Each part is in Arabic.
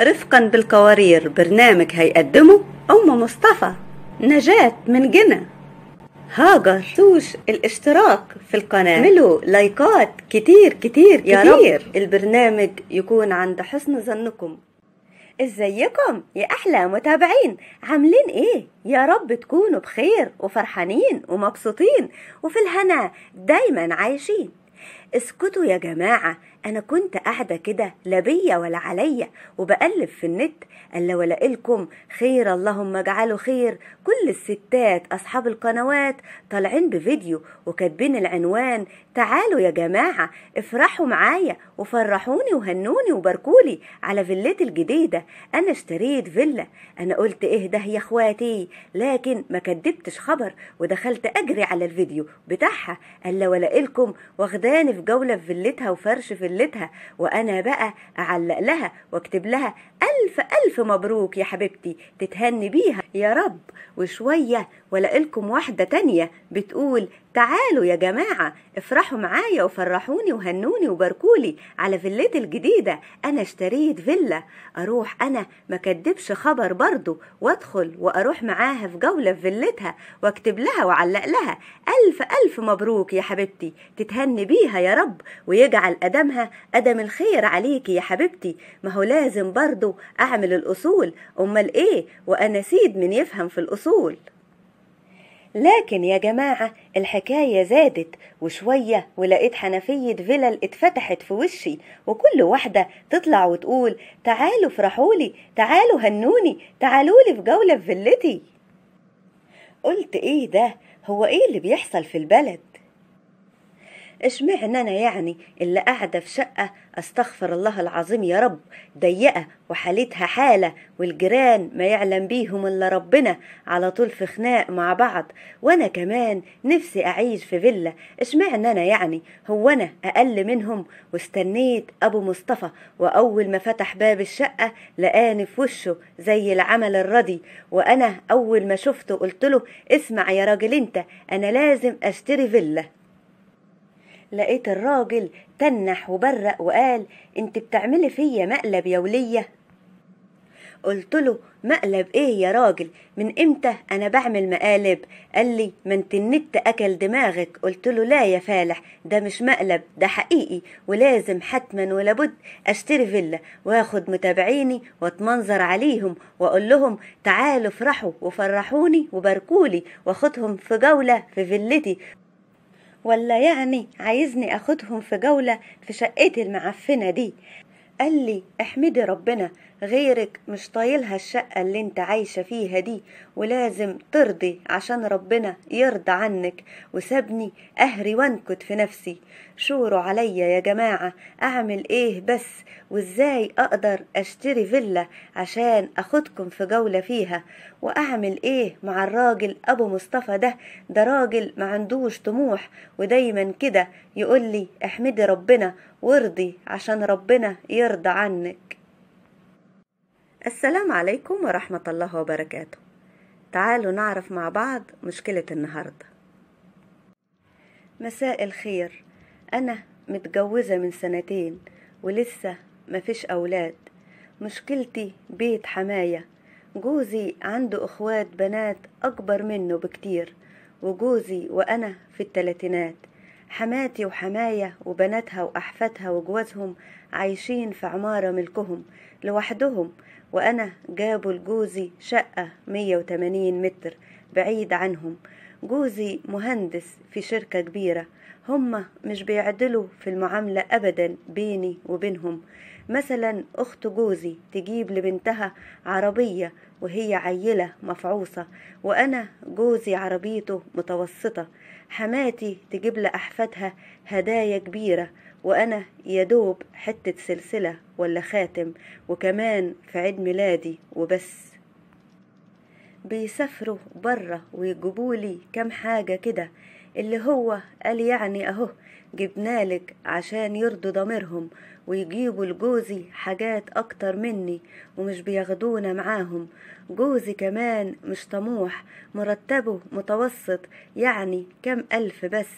رفقا بالقوارير برنامج هيقدمه أم مصطفى نجاة من جنة هاجر سوش الاشتراك في القناة اعملوا لايكات كتير كتير كتير يا رب البرنامج يكون عند حسن ظنكم ازيكم يا احلى متابعين عاملين ايه يا رب تكونوا بخير وفرحانين ومبسوطين وفي الهنا دايما عايشين اسكتوا يا جماعه انا كنت قاعده كده لا بيا ولا عليا وبقلب في النت الا إلكم خير اللهم اجعله خير كل الستات اصحاب القنوات طالعين بفيديو وكاتبين العنوان تعالوا يا جماعة افرحوا معايا وفرحوني وهنوني وباركولي على فيلتي الجديدة أنا اشتريت فيلا أنا قلت إيه ده يا إخواتي لكن ما كدبتش خبر ودخلت أجري على الفيديو بتاعها ألا ولا إلكم واخداني في جولة في فيلتها وفرش فيلتها وأنا بقى أعلق لها واكتب لها ألف ألف مبروك يا حبيبتي تتهني بيها يا رب وشوية ولا إلكم واحدة تانية بتقول تعالوا يا جماعة افرحوا معايا وفرحوني وهنوني وباركولي على فيلتي الجديدة أنا اشتريت فيلا أروح أنا ما كدبش خبر برضو وأدخل وأروح معاها في جولة في فيلتها وأكتب لها وعلق لها ألف ألف مبروك يا حبيبتي تتهني بيها يا رب ويجعل أدمها أدم الخير عليكي يا حبيبتي ما هو لازم برضو أعمل الأصول أمال إيه وأنا سيد من يفهم في الأصول لكن يا جماعة الحكاية زادت وشوية ولقيت حنفية فلل اتفتحت في وشي وكل واحدة تطلع وتقول تعالوا فرحولي تعالوا هنوني تعالولي في جولة في فيلتي قلت ايه ده هو ايه اللي بيحصل في البلد إيش معنى أنا يعني اللي قاعدة في شقة أستغفر الله العظيم يا رب ضيقة وحالتها حالة والجيران ما يعلم بيهم إلا ربنا على طول في خناق مع بعض وأنا كمان نفسي أعيش في فيلا إيش معنى أنا يعني هو أنا أقل منهم واستنيت أبو مصطفى وأول ما فتح باب الشقة لقاني في وشه زي العمل الرضي وأنا أول ما شفته قلت له اسمع يا راجل أنت أنا لازم أشتري فيلا لقيت الراجل تنح وبرق وقال انت بتعملي فيا مقلب يا وليه قلت له مقلب ايه يا راجل من امتى انا بعمل مقالب قال لي ما انت النت اكل دماغك قلت له لا يا فالح ده مش مقلب ده حقيقي ولازم حتما ولابد اشتري فيلا واخد متابعيني واتمنظر عليهم واقول لهم تعالوا افرحوا وفرحوني وباركولي واخدهم في جولة في فيلتي ولا يعني عايزني اخدهم في جولة في شقتي المعفنة دي قال لي احمدي ربنا غيرك مش طايلها الشقة اللي انت عايشة فيها دي ولازم ترضي عشان ربنا يرضى عنك وسابني أهري وانكت في نفسي شوروا عليا يا جماعة أعمل إيه بس وإزاي أقدر أشتري فيلا عشان أخدكم في جولة فيها وأعمل إيه مع الراجل أبو مصطفى ده ده راجل معندوش طموح ودايما كده يقولي احمدي ربنا وارضي عشان ربنا يرضى عنك السلام عليكم ورحمة الله وبركاته تعالوا نعرف مع بعض مشكلة النهاردة مساء الخير أنا متجوزة من سنتين ولسه مفيش أولاد مشكلتي بيت حماية جوزي عنده أخوات بنات أكبر منه بكتير وجوزي وأنا في التلاتينات حماتي وحماية وبناتها وأحفادها وجوازهم عايشين في عمارة ملكهم لوحدهم وأنا جابوا لجوزي شقة 180 متر بعيد عنهم جوزي مهندس في شركة كبيرة هما مش بيعدلوا في المعاملة أبدا بيني وبينهم مثلا أخت جوزي تجيب لبنتها عربية وهي عيلة مفعوصة وأنا جوزي عربيته متوسطة حماتي تجيب لأحفادها هدايا كبيرة وأنا يدوب حتة سلسلة ولا خاتم وكمان في عيد ميلادي وبس بيسافروا برة ويجيبولي كام حاجة كده اللي هو قال يعني أهو جبنالك عشان يرضوا ضميرهم ويجيبوا لجوزي حاجات أكتر مني ومش بياخدونا معاهم جوزي كمان مش طموح مرتبه متوسط يعني كام ألف بس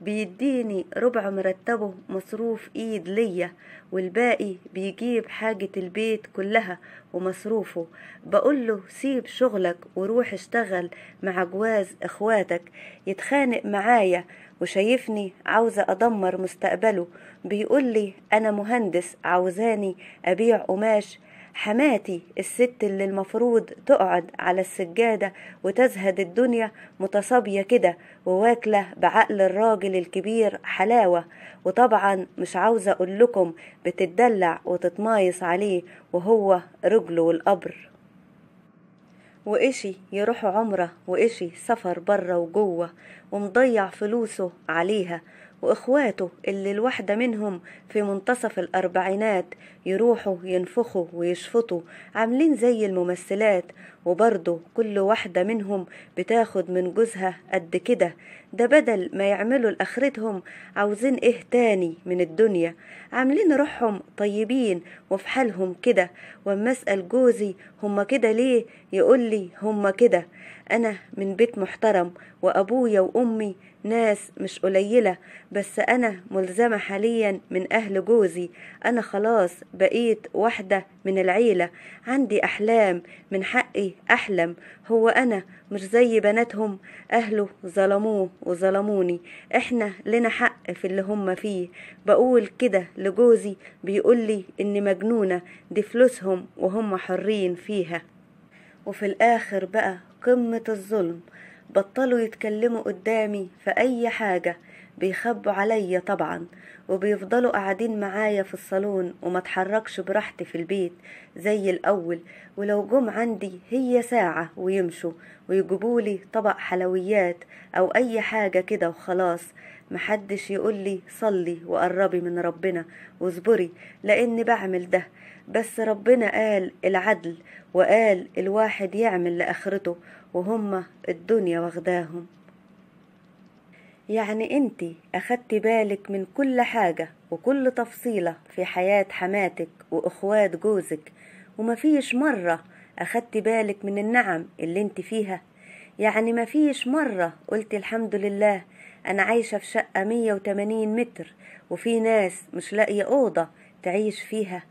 بيديني ربع مرتبه مصروف ايد ليا والباقي بيجيب حاجة البيت كلها ومصروفه بقوله سيب شغلك وروح اشتغل مع جواز اخواتك يتخانق معايا وشايفني عاوزة أدمر مستقبله بيقول لي أنا مهندس عاوزاني أبيع قماش حماتي الست اللي المفروض تقعد على السجادة وتزهد الدنيا متصابية كده وواكلة بعقل الراجل الكبير حلاوة وطبعا مش عاوزة أقول لكم بتتدلع وتتمايص عليه وهو رجله والقبر وإشي يروح عمرة وإشي سفر برا وجوه ومضيع فلوسه عليها وإخواته اللي الواحدة منهم في منتصف الأربعينات يروحوا ينفخوا ويشفطوا عاملين زي الممثلات وبرضه كل واحدة منهم بتاخد من جوزها قد كده ده بدل ما يعملوا لآخرتهم عاوزين إيه تاني من الدنيا عاملين روحهم طيبين وفي حالهم كده وأما أسأل جوزي هما كده ليه يقولي هما كده أنا من بيت محترم وأبويا وأمي ناس مش قليلة بس أنا ملزمة حاليا من أهل جوزي أنا خلاص بقيت واحدة من العيلة عندي أحلام من حقي أحلم هو أنا مش زي بناتهم أهله ظلموه وظلموني إحنا لنا حق في اللي هم فيه بقول كده لجوزي بيقولي إني مجنونة دي فلوسهم وهم حرين فيها وفي الآخر بقى قمة الظلم بطلوا يتكلموا قدامي في أي حاجة بيخبوا عليا طبعا وبيفضلوا قاعدين معايا في الصالون وما اتحركش براحتي في البيت زي الأول ولو جم عندي هي ساعة ويمشوا ويجيبولي طبق حلويات أو أي حاجة كده وخلاص محدش يقولي صلي وقربي من ربنا واصبري لأني بعمل ده بس ربنا قال العدل وقال الواحد يعمل لآخرته وهم الدنيا واخداهم يعني انت اخدتي بالك من كل حاجة وكل تفصيلة في حياة حماتك واخوات جوزك ومفيش مرة اخدتي بالك من النعم اللي انت فيها يعني مفيش مرة قلتي الحمد لله انا عايشة في شقة 180 متر وفي ناس مش لاقية اوضة تعيش فيها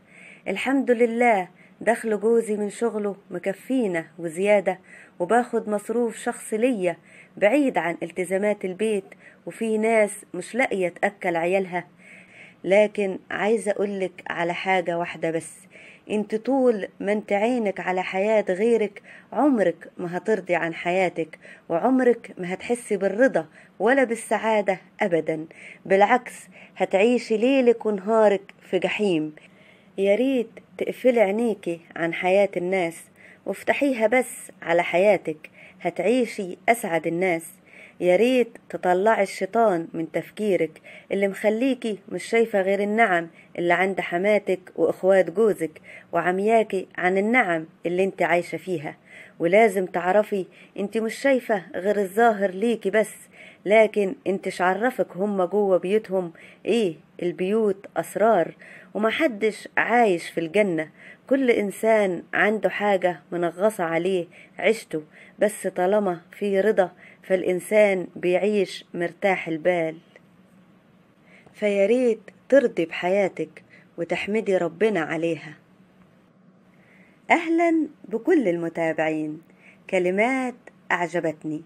الحمد لله دخل جوزي من شغله مكفينا وزيادة وباخد مصروف شخصي ليا بعيد عن التزامات البيت وفي ناس مش لاقية تأكل عيالها لكن عايزة أقولك على حاجة واحدة بس انت طول ما انت عينك على حياة غيرك عمرك ما هترضي عن حياتك وعمرك ما هتحسي بالرضا ولا بالسعادة أبدا بالعكس هتعيشي ليلك ونهارك في جحيم يا ريت تقفلي عينيكي عن حياة الناس وافتحيها بس على حياتك هتعيشي أسعد الناس يا ريت تطلعي الشيطان من تفكيرك اللي مخليكي مش شايفة غير النعم اللي عند حماتك وإخوات جوزك وعمياكي عن النعم اللي انت عايشة فيها ولازم تعرفي انت مش شايفة غير الظاهر ليكي بس لكن انت عرفك هم جوه بيوتهم ايه البيوت اسرار ومحدش عايش في الجنة كل انسان عنده حاجة منغصة عليه عشته بس طالما في رضا فالانسان بيعيش مرتاح البال فياريت ترضي بحياتك وتحمدي ربنا عليها اهلا بكل المتابعين كلمات اعجبتني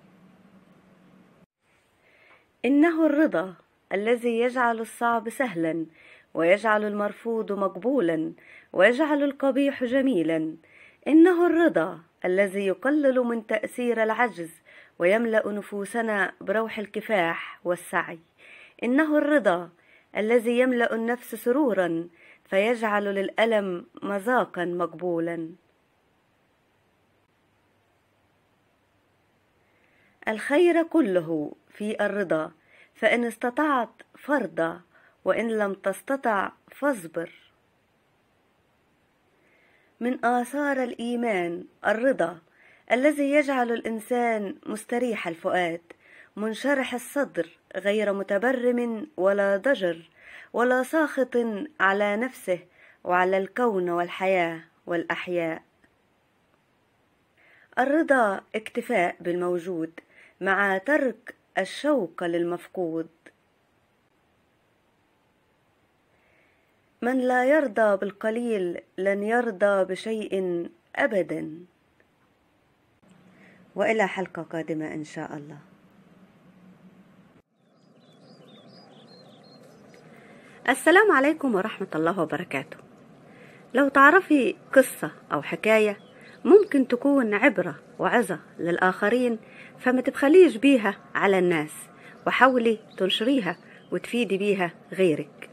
إنه الرضا الذي يجعل الصعب سهلا ويجعل المرفوض مقبولا ويجعل القبيح جميلا إنه الرضا الذي يقلل من تأثير العجز ويملأ نفوسنا بروح الكفاح والسعي إنه الرضا الذي يملأ النفس سرورا فيجعل للألم مذاقا مقبولا الخير كله في الرضا فإن استطعت فارضى وإن لم تستطع فاصبر من آثار الإيمان الرضا الذي يجعل الإنسان مستريح الفؤاد منشرح الصدر غير متبرم ولا ضجر ولا ساخط على نفسه وعلى الكون والحياة والأحياء الرضا اكتفاء بالموجود مع ترك الشوق للمفقود من لا يرضى بالقليل لن يرضى بشيء ابدا والى حلقه قادمه ان شاء الله السلام عليكم ورحمه الله وبركاته لو تعرفي قصه او حكايه ممكن تكون عبرة وعظة للآخرين فما تبخليش بيها على الناس وحاولي تنشريها وتفيدي بيها غيرك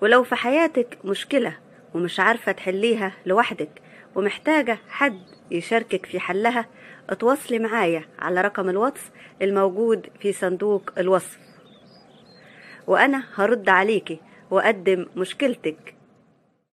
ولو في حياتك مشكلة ومش عارفة تحليها لوحدك ومحتاجة حد يشاركك في حلها اتواصلي معايا على رقم الواتس الموجود في صندوق الوصف وأنا هرد عليكي وأقدم مشكلتك